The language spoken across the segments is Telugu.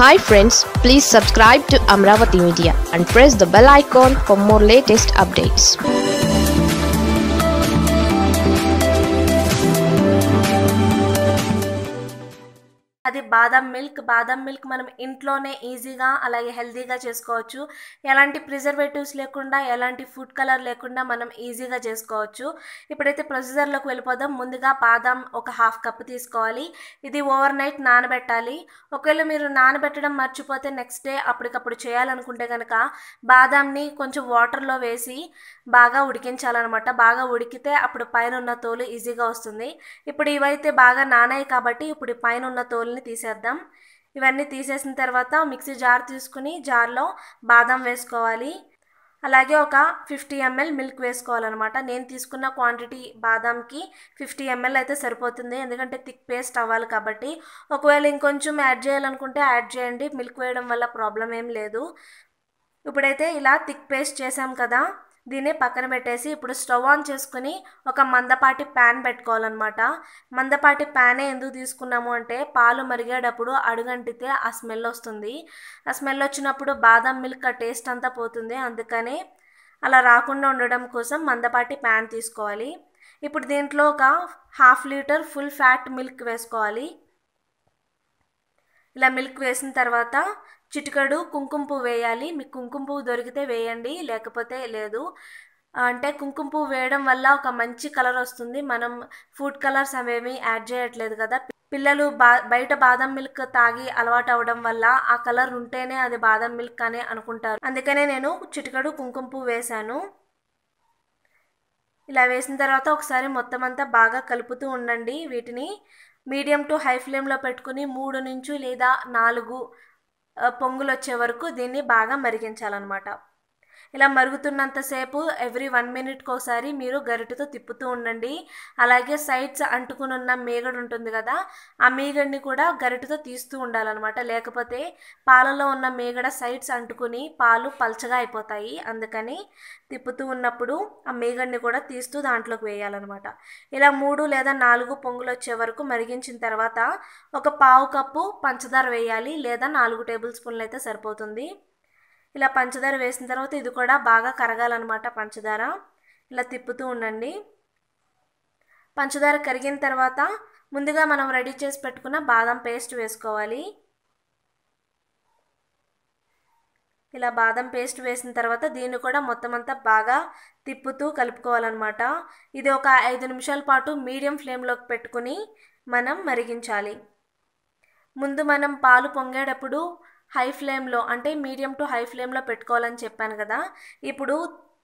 Hi friends, please subscribe to Amravati Media and press the bell icon for more latest updates. అది బాదం మిల్క్ బాదం మిల్క్ మనం ఇంట్లోనే ఈజీగా అలాగే హెల్దీగా చేసుకోవచ్చు ఎలాంటి ప్రిజర్వేటివ్స్ లేకుండా ఎలాంటి ఫుడ్ కలర్ లేకుండా మనం ఈజీగా చేసుకోవచ్చు ఇప్పుడైతే ప్రొసీజర్లోకి వెళ్ళిపోదాం ముందుగా బాదం ఒక హాఫ్ కప్ తీసుకోవాలి ఇది ఓవర్ నైట్ నానబెట్టాలి ఒకవేళ మీరు నానబెట్టడం మర్చిపోతే నెక్స్ట్ డే అప్పటికప్పుడు చేయాలనుకుంటే కనుక బాదాంని కొంచెం వాటర్లో వేసి బాగా ఉడికించాలన్నమాట బాగా ఉడికితే అప్పుడు పైన ఉన్న తోలు ఈజీగా వస్తుంది ఇప్పుడు ఇవైతే బాగా నానాయి కాబట్టి ఇప్పుడు పైన ఉన్న తోలుని ముక్కల్ని తీసేద్దాం ఇవన్నీ తీసేసిన తర్వాత మిక్సీ జార్ తీసుకుని జార్లో బాదం వేసుకోవాలి అలాగే ఒక ఫిఫ్టీ ఎంఎల్ మిల్క్ వేసుకోవాలన్నమాట నేను తీసుకున్న క్వాంటిటీ బాదాంకి ఫిఫ్టీ ఎంఎల్ అయితే సరిపోతుంది ఎందుకంటే థిక్ పేస్ట్ అవ్వాలి కాబట్టి ఒకవేళ ఇంకొంచెం యాడ్ చేయాలనుకుంటే యాడ్ చేయండి మిల్క్ వేయడం వల్ల ప్రాబ్లం ఏం లేదు ఇప్పుడైతే ఇలా థిక్ పేస్ట్ చేసాం కదా దీన్ని పక్కన పెట్టేసి ఇప్పుడు స్టవ్ ఆన్ చేసుకుని ఒక మందపాటి ప్యాన్ పెట్టుకోవాలన్నమాట మందపాటి ప్యానే ఎందుకు తీసుకున్నాము అంటే పాలు మరిగేటప్పుడు అడుగంటితే ఆ స్మెల్ వస్తుంది ఆ స్మెల్ వచ్చినప్పుడు బాదం మిల్క్ ఆ టేస్ట్ అంతా పోతుంది అందుకని అలా రాకుండా ఉండడం కోసం మందపాటి ప్యాన్ తీసుకోవాలి ఇప్పుడు దీంట్లో ఒక half litre full fat milk వేసుకోవాలి ఇలా మిల్క్ వేసిన తర్వాత చిటికడు కుంకుమ పువ్వు వేయాలి మీకు కుంకుమ పువ్వు దొరికితే వేయండి లేకపోతే లేదు అంటే కుంకుమ పువ్వు వేయడం వల్ల ఒక మంచి కలర్ వస్తుంది మనం ఫుడ్ కలర్స్ అవేమి యాడ్ చేయట్లేదు కదా పిల్లలు బా బయట బాదం మిల్క్ తాగి అలవాటు అవడం వల్ల ఆ కలర్ ఉంటేనే అది బాదం మిల్క్ అని అనుకుంటారు అందుకనే నేను చిటికడు కుంకుమ పువ్వు వేశాను ఇలా వేసిన తర్వాత ఒకసారి మొత్తం అంతా బాగా కలుపుతూ ఉండండి వీటిని మీడియం టు హై ఫ్లేమ్లో పెట్టుకుని మూడు నుంచి లేదా నాలుగు పొంగులు వచ్చే వరకు దీన్ని బాగా మరిగించాలన్నమాట ఇలా మరుగుతున్నంతసేపు ఎవ్రీ వన్ మినిట్కి ఒకసారి మీరు గరిటతో తిప్పుతూ ఉండండి అలాగే సైడ్స్ అంటుకుని ఉన్న మీగడు ఉంటుంది కదా ఆ మీగడిని కూడా గరిటతో తీస్తూ ఉండాలన్నమాట లేకపోతే పాలలో ఉన్న మీగడ సైడ్స్ అంటుకుని పాలు పల్చగా అయిపోతాయి అందుకని తిప్పుతూ ఉన్నప్పుడు ఆ మీగడిని కూడా తీస్తూ దాంట్లోకి వేయాలన్నమాట ఇలా మూడు లేదా నాలుగు పొంగులు వచ్చే వరకు మరిగించిన తర్వాత ఒక పావు కప్పు పంచదార వేయాలి లేదా నాలుగు టేబుల్ స్పూన్లు అయితే సరిపోతుంది ఇలా పంచదార వేసిన తర్వాత ఇది కూడా బాగా కరగాలన్నమాట పంచదార ఇలా తిప్పుతూ ఉండండి పంచదార కరిగిన తర్వాత ముందుగా మనం రెడీ చేసి పెట్టుకున్న బాదం పేస్ట్ వేసుకోవాలి ఇలా బాదం పేస్ట్ వేసిన తర్వాత దీన్ని కూడా మొత్తం అంతా బాగా తిప్పుతూ కలుపుకోవాలన్నమాట ఇది ఒక ఐదు నిమిషాల పాటు మీడియం ఫ్లేమ్లోకి పెట్టుకుని మనం మరిగించాలి ముందు మనం పాలు పొంగేటప్పుడు హై ఫ్లేమ్లో అంటే మీడియం టు హై ఫ్లేమ్లో పెట్టుకోవాలని చెప్పాను కదా ఇప్పుడు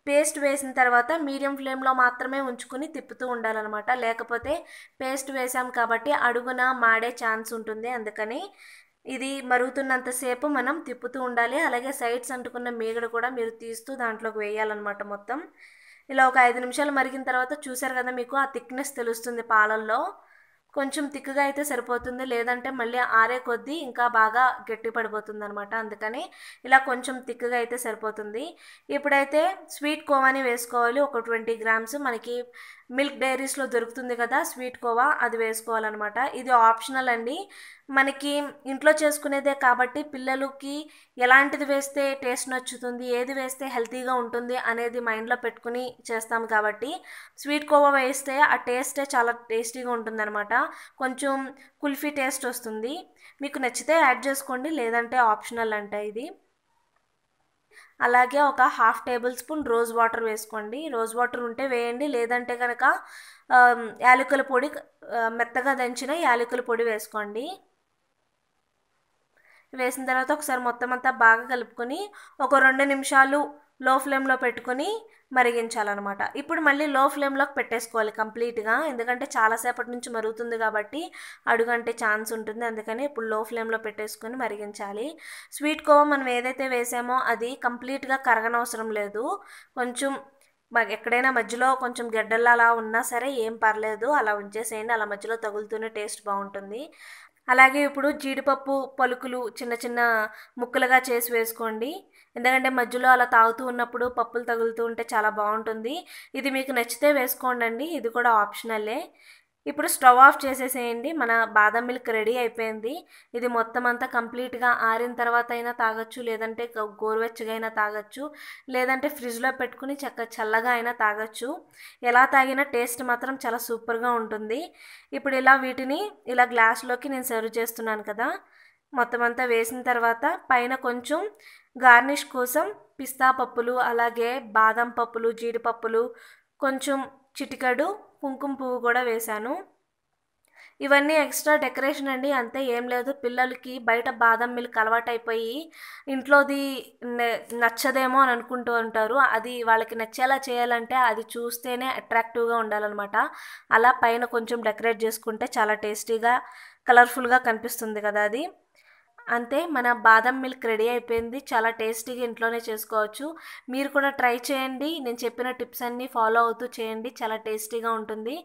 పేస్ట్ వేసిన తర్వాత మీడియం ఫ్లేమ్లో మాత్రమే ఉంచుకుని తిప్పుతూ ఉండాలన్నమాట లేకపోతే పేస్ట్ వేసాం కాబట్టి అడుగున మాడే ఛాన్స్ ఉంటుంది అందుకని ఇది మరుగుతున్నంతసేపు మనం తిప్పుతూ ఉండాలి అలాగే సైడ్స్ అంటుకున్న మీగడ కూడా మీరు తీస్తూ దాంట్లోకి వేయాలన్నమాట మొత్తం ఇలా ఒక ఐదు నిమిషాలు మరిగిన తర్వాత చూసారు కదా మీకు ఆ థిక్నెస్ తెలుస్తుంది పాలల్లో కొంచెం తిక్కుగా అయితే సరిపోతుంది లేదంటే మళ్ళీ ఆరే కొద్దీ ఇంకా బాగా గట్టి పడిపోతుంది అనమాట అందుకని ఇలా కొంచెం తిక్కుగా అయితే సరిపోతుంది ఇప్పుడైతే స్వీట్ కోవాని వేసుకోవాలి ఒక ట్వంటీ గ్రామ్స్ మనకి మిల్క్ డైరీస్లో దొరుకుతుంది కదా స్వీట్ కోవా అది వేసుకోవాలన్నమాట ఇది ఆప్షనల్ అండి మనకి ఇంట్లో చేసుకునేదే కాబట్టి పిల్లలకి ఎలాంటిది వేస్తే టేస్ట్ నచ్చుతుంది ఏది వేస్తే హెల్తీగా ఉంటుంది అనేది మైండ్లో పెట్టుకుని చేస్తాం కాబట్టి స్వీట్ కోవా వేస్తే ఆ టేస్టే చాలా టేస్టీగా ఉంటుందన్నమాట కొంచెం కుల్ఫీ టేస్ట్ వస్తుంది మీకు నచ్చితే యాడ్ చేసుకోండి లేదంటే ఆప్షనల్ అంటే ఇది అలాగే ఒక half tablespoon rose water వేసుకోండి రోజ్ వాటర్ ఉంటే వేయండి లేదంటే కనుక యాలకుల పొడి మెత్తగా దంచిన యాలకుల పొడి వేసుకోండి వేసిన తర్వాత ఒకసారి మొత్తం అంతా బాగా కలుపుకొని ఒక రెండు నిమిషాలు లో ఫ్లేమ్లో పెట్టుకొని మరిగించాలన్నమాట ఇప్పుడు మళ్ళీ లో ఫ్లేమ్లోకి పెట్టేసుకోవాలి కంప్లీట్గా ఎందుకంటే చాలాసేపటి నుంచి మరుగుతుంది కాబట్టి అడుగంటే ఛాన్స్ ఉంటుంది అందుకని ఇప్పుడు లో ఫ్లేమ్లో పెట్టేసుకొని మరిగించాలి స్వీట్ కోవా మనం ఏదైతే వేసామో అది కంప్లీట్గా కరగనవసరం లేదు కొంచెం ఎక్కడైనా మధ్యలో కొంచెం గడ్డలు అలా ఉన్నా సరే ఏం పర్లేదు అలా ఉంచేసేయండి అలా మధ్యలో తగులుతూనే టేస్ట్ బాగుంటుంది అలాగే ఇప్పుడు జీడిపప్పు పలుకులు చిన్న చిన్న ముక్కలుగా చేసి వేసుకోండి ఎందుకంటే మధ్యలో అలా తాగుతూ ఉన్నప్పుడు పప్పులు తగులుతూ ఉంటే చాలా బాగుంటుంది ఇది మీకు నచ్చితే వేసుకోండి ఇది కూడా ఆప్షనలే ఇప్పుడు స్టవ్ ఆఫ్ చేసేసేయండి మన బాదం మిల్క్ రెడీ అయిపోయింది ఇది మొత్తం అంతా కంప్లీట్గా ఆరిన తర్వాత అయినా తాగొచ్చు లేదంటే గోరువెచ్చగా అయినా తాగొచ్చు లేదంటే ఫ్రిడ్జ్లో పెట్టుకుని చక్క చల్లగా అయినా తాగొచ్చు ఎలా తాగినా టేస్ట్ మాత్రం చాలా సూపర్గా ఉంటుంది ఇప్పుడు ఇలా వీటిని ఇలా గ్లాస్లోకి నేను సర్వ్ చేస్తున్నాను కదా మొత్తం అంతా వేసిన తర్వాత పైన కొంచెం గార్నిష్ కోసం పిస్తా పప్పులు అలాగే బాదం పప్పులు జీడిపప్పులు కొంచెం చిటికడు కుంకుమ పువ్వు కూడా వేశాను ఇవన్నీ ఎక్స్ట్రా డెకరేషన్ అండి అంతే ఏం లేదు పిల్లలకి బయట బాదం మిల్క్ అలవాటైపోయి ఇంట్లోది నచ్చదేమో అని అనుకుంటూ ఉంటారు అది వాళ్ళకి నచ్చేలా చేయాలంటే అది చూస్తేనే అట్రాక్టివ్గా ఉండాలన్నమాట అలా పైన కొంచెం డెకరేట్ చేసుకుంటే చాలా టేస్టీగా కలర్ఫుల్గా కనిపిస్తుంది కదా అది అంతే మన బాదం మిల్క్ రెడీ అయిపోయింది చాలా టేస్టీగా ఇంట్లోనే చేసుకోవచ్చు మీరు కూడా ట్రై చేయండి నేను చెప్పిన టిప్స్ అన్నీ ఫాలో అవుతూ చేయండి చాలా టేస్టీగా ఉంటుంది